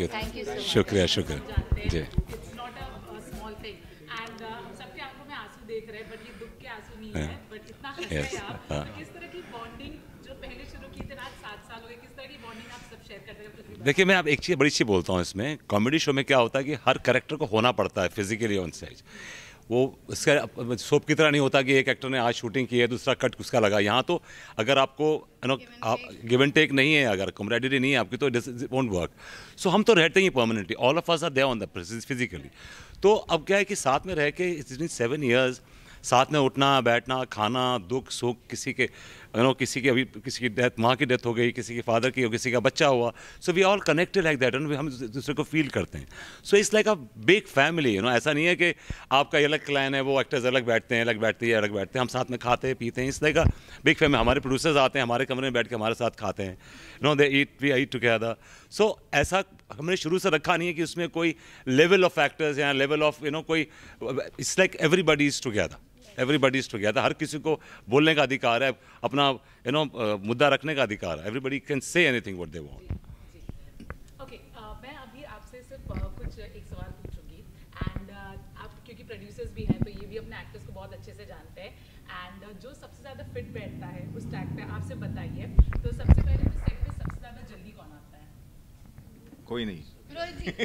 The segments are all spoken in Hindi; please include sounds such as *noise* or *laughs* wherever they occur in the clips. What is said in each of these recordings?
यू शुक्रिया शुक्रिया जी देखिए मैं आप एक चीज़ बड़ी चीज बोलता हूँ इसमें कॉमेडी शो में क्या होता है कि हर करेक्टर को होना पड़ता है फिजिकली ऑन स्टेज वो इसका सोप की तरह नहीं होता कि एक एक्टर ने आज शूटिंग की है दूसरा कट उसका लगा यहाँ तो अगर आपको नो आप गिव एंड टेक नहीं है अगर कमरेडिटी नहीं है आपकी तो वोंट वर्क सो हम तो रहते ही permanently all of us are there on the physically तो अब क्या है कि साथ में रह के इट सेवन ईयर्स साथ में उठना बैठना खाना दुख सुख किसी के यू नो किसी की अभी किसी की डेथ माँ की डेथ हो गई किसी के फादर की हो किसी का बच्चा हुआ so we all connected like that हम दूसरे को फील करते हैं so it's like a big family you know ऐसा नहीं है कि आपका अलग क्लाइन है वो एक्टर्स अलग बैठते हैं अलग बैठते हैं अलग बैठते हैं हम साथ में खाते हैं पीते हैं is like a big family हमारे प्रोड्यूसर्स आते हैं हमारे कमरे में बैठ के हमारे साथ खाते हैं no they eat we eat together so ऐसा हमने शुरू से रखा नहीं है कि उसमें कोई लेवल ऑफ एक्टर्स या लेवल ऑफ यू नो कोई it's like everybody is together everybody is together हर किसी को बोलने का अधिकार है अपना यू नो मुद्दा रखने का अधिकार है everybody can say anything what they want producers भी हैं तो ये भी अपने एक्टर्स को बहुत अच्छे से जानते हैं एंड जो सबसे ज़्यादा फिट बैठता है उस ट्रैक पे आपसे बताइए तो सबसे पहले तो सेट पे सबसे ज़्यादा जल्दी कौन आता है कोई नहीं रोजी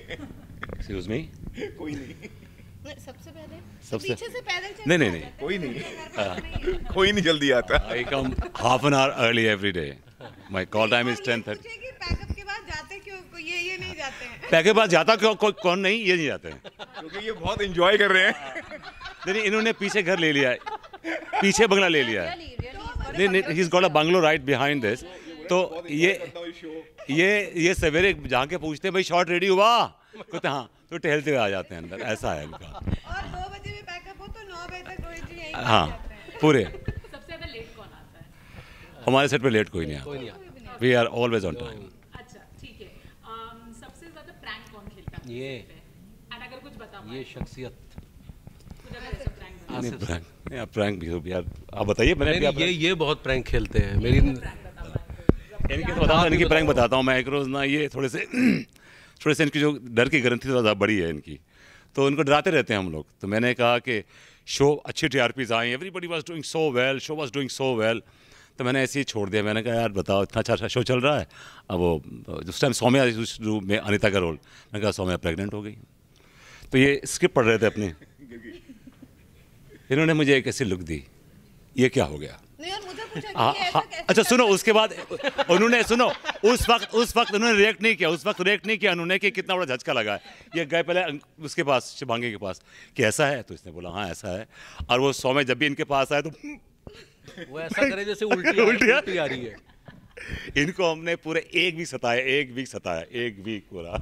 *laughs* कोई नहीं सबसे पहले सबसे पीछे से पैदल नहीं नहीं नहीं कोई नहीं *laughs* कोई नहीं जल्दी आता I come half an hour early every day my call time is ten thirty पैके पास जाता क्यों कोई कौन नहीं ये नहीं जाते हैं क्योंकि ये बहुत एंजॉय कर रहे हैं नहीं इन्होंने पीछे घर ले लिया है पीछे बंगला ले लिया है तो नहीं नहीं he is got a bungalow right behind this तो ये ये ये सवेरे जहाँ के पूछते हैं भाई शॉट रेडी हुआ कहते हाँ तो टहलते हुए आ जाते हैं अंदर ऐसा है इनका तो हाँ पूरे हमारे सेट पे लेट कोई नहीं आता we are always on time ये ये शख्सियत प्रैंक प्रैंक भी यार आप बताइए मैंने ये ये बहुत प्रैंक खेलते हैं मेरी इनके बताओ इनकी प्रैंक बताता हूँ मैं एक रोज़ ना ये थोड़े से *clears throat* थोड़े से इनकी जो डर की ग्रंथी थोड़ा ज़्यादा बड़ी है इनकी तो इनको डराते रहते हैं हम लोग तो मैंने कहा कि शो अच्छी T R Ps I everybody was doing so well show was doing so well तो मैंने ऐसे ही छोड़ दिया मैंने कहा यार बताओ इतना अच्छा अच्छा शो चल रहा है अब वो उस टाइम सौम्या में अनिता का रोल मैंने कहा सौम्या प्रेगनेंट हो गई तो ये स्क्रिप्ट पढ़ रहे थे अपने इन्होंने मुझे एक ऐसी लुक दी ये क्या हो गया हाँ, हाँ। अच्छा सुनो उसके बाद उन्होंने सुनो उस वक्त उस वक्त उन्होंने रिएक्ट नहीं किया उस वक्त रिएक्ट नहीं किया उन्होंने कि कितना बड़ा झचका लगा है ये गए पहले उसके पास शिवांगी के पास कि ऐसा है तो इसने बोला हाँ ऐसा है और वो सौ जब भी इनके पास आए तो वो ऐसा करे जैसे *laughs* उल्टी उल्टी आ रही है इनको हमने पूरे एक वीक सताया एक वीक सताया एक वीक पूरा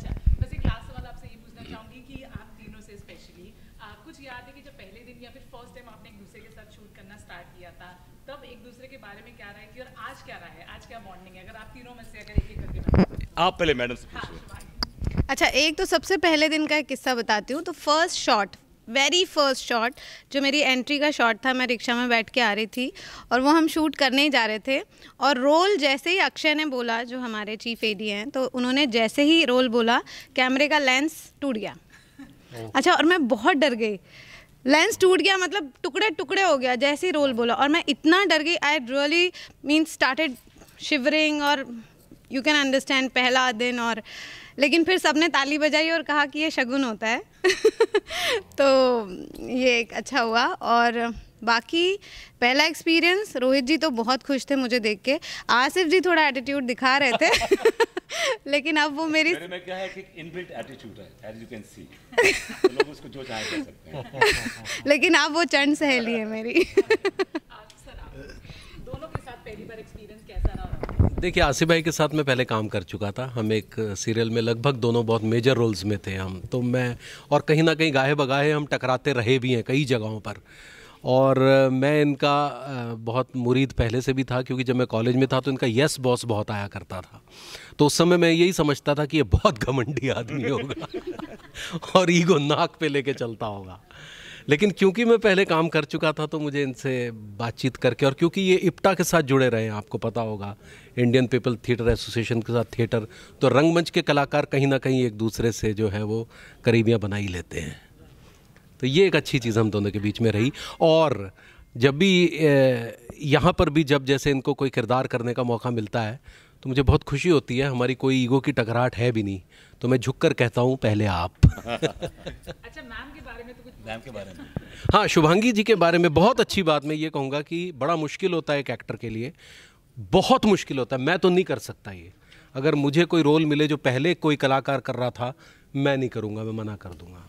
फर्स्ट टाइम आपने एक दूसरे के साथ शूट करना स्टार्ट किया था तब एक दूसरे के बारे में क्या राय थी और आज क्या राय है आज क्या बॉन्डिंग है अगर आप तीनों में से अगर एक एक करके आप पहले मैडम से हाँ, पूछिए अच्छा एक तो सबसे पहले दिन का एक किस्सा बताती हूँ तो first shot very first shot जो मेरी एंट्री का शॉट था मैं रिक्शा में बैठ के आ रही थी और वो हम शूट करने ही जा रहे थे और रोल जैसे ही अक्षय ने बोला जो हमारे चीफ एडी हैं तो उन्होंने जैसे ही रोल बोला कैमरे का लेंस टूट गया अच्छा और मैं बहुत डर गई लेंस टूट गया मतलब टुकड़े टुकड़े हो गया जैसे ही रोल बोला और मैं इतना डर गई I really mean started shivering और यू कैन अंडरस्टैंड पहला दिन और लेकिन फिर सबने ताली बजाई और कहा कि ये शगुन होता है *laughs* तो ये एक अच्छा हुआ और बाकी पहला एक्सपीरियंस रोहित जी तो बहुत खुश थे मुझे देख के आसिफ जी थोड़ा एटीट्यूड दिखा रहे थे *laughs* *laughs* लेकिन अब वो मेरी मेरे में क्या है कि इनबिल्ट एटीट्यूड है एज यू कैन सी लोग उसको जो चाहे कर सकते हैं *laughs* लेकिन अब वो चंद सहेली है मेरी देखिए आसिफ भाई के साथ मैं पहले काम कर चुका था हम एक सीरियल में लगभग दोनों बहुत मेजर रोल्स में थे हम तो मैं और कहीं ना कहीं गाहे बगाहे हम टकराते रहे भी हैं कई जगहों पर और मैं इनका बहुत मुरीद पहले से भी था क्योंकि जब मैं कॉलेज में था तो इनका यस बॉस बहुत आया करता था तो उस समय मैं यही समझता था कि ये बहुत घमंडी आदमी होगा *laughs* और ईगो नाक पे लेके चलता होगा लेकिन क्योंकि मैं पहले काम कर चुका था तो मुझे इनसे बातचीत करके और क्योंकि ये इप्टा के साथ जुड़े रहे हैं आपको पता होगा इंडियन पीपल थिएटर एसोसिएशन के साथ थिएटर तो रंगमंच के कलाकार कहीं ना कहीं एक दूसरे से जो है वो करीबियाँ बना ही लेते हैं तो ये एक अच्छी चीज़ हम दोनों के बीच में रही और जब भी यहाँ पर भी जब जैसे इनको कोई किरदार करने का मौका मिलता है तो मुझे बहुत खुशी होती है हमारी कोई ईगो की टकराहट है भी नहीं तो मैं झुक कर कहता हूँ पहले आप अच्छा मैम के बारे में तो कुछ मैम के बारे में हाँ शुभांगी जी के बारे में बहुत अच्छी बात मैं ये कहूँगा कि बड़ा मुश्किल होता है एक एक्टर के लिए बहुत मुश्किल होता है मैं तो नहीं कर सकता ये अगर मुझे कोई रोल मिले जो पहले कोई कलाकार कर रहा था मैं नहीं करूँगा मैं मना कर दूंगा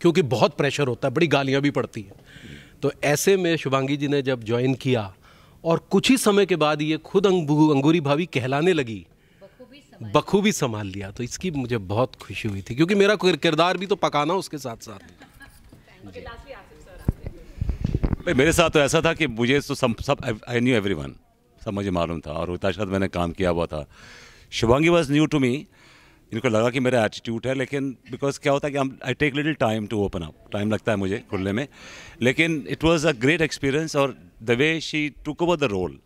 क्योंकि बहुत प्रेशर होता है बड़ी गालियाँ भी पड़ती हैं तो ऐसे में शुभांगी जी ने जब ज्वाइन किया और कुछ ही समय के बाद ये खुद अंगूरी भाभी कहलाने लगी बखूबी संभाल लिया तो इसकी मुझे बहुत खुशी हुई थी क्योंकि मेरा किरदार भी तो पकाना उसके साथ साथ भाई मेरे साथ तो ऐसा था कि मुझे तो सब सब आई न्यू एवरीवन वन सब मुझे मालूम था और उतना मैंने काम किया हुआ था Shubhangi was new to me इनको लगा कि मेरा एटीट्यूड है लेकिन बिकॉज क्या होता है कि हम I take little time to open up time लगता है मुझे खुलने में लेकिन it was a great experience और the way she took over the role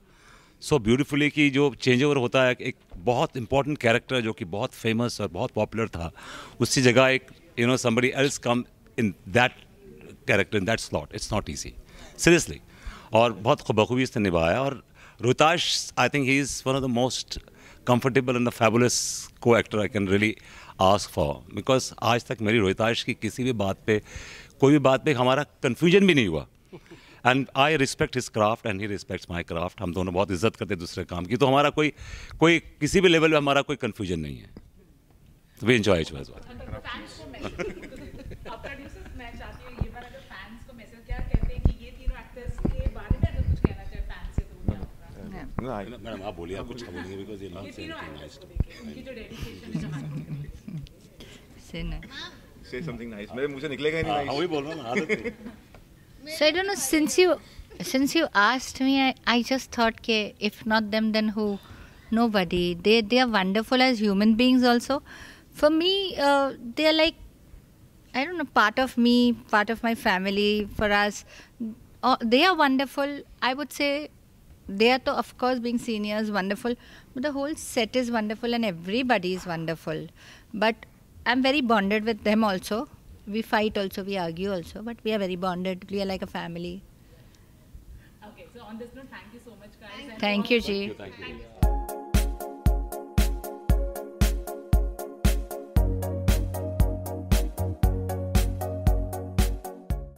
so beautifully कि जो चेंज ओवर होता है एक बहुत इंपॉर्टेंट कैरेक्टर जो कि बहुत फेमस और बहुत पॉपुलर था उसी जगह एक you know somebody else come in that character in that slot it's not easy seriously और बहुत बखूबी इसने निभाया और Rohitash I think he is one of the most comfortable and the fabulous co actor I can really ask for because आज तक मेरी रोहिताश की किसी भी बात पे कोई भी बात पे हमारा कन्फ्यूजन भी नहीं हुआ and I respect his craft and he respect my craft हम दोनों बहुत इज्जत करते हैं दूसरे काम की तो हमारा कोई कोई किसी भी लेवल पर हमारा कोई कन्फ्यूजन नहीं है तो we enjoy madam are wonderful as human beings also for me they are like I don't know part of me part of my family for us they are wonderful I would say they are to of course being seniors wonderful but the whole set is wonderful and everybody is wonderful but i'm very bonded with them also we fight also we argue also but we are very bonded we are like a family okay so on this note thank you so much guys thank, you, thank you, thank you, thank you.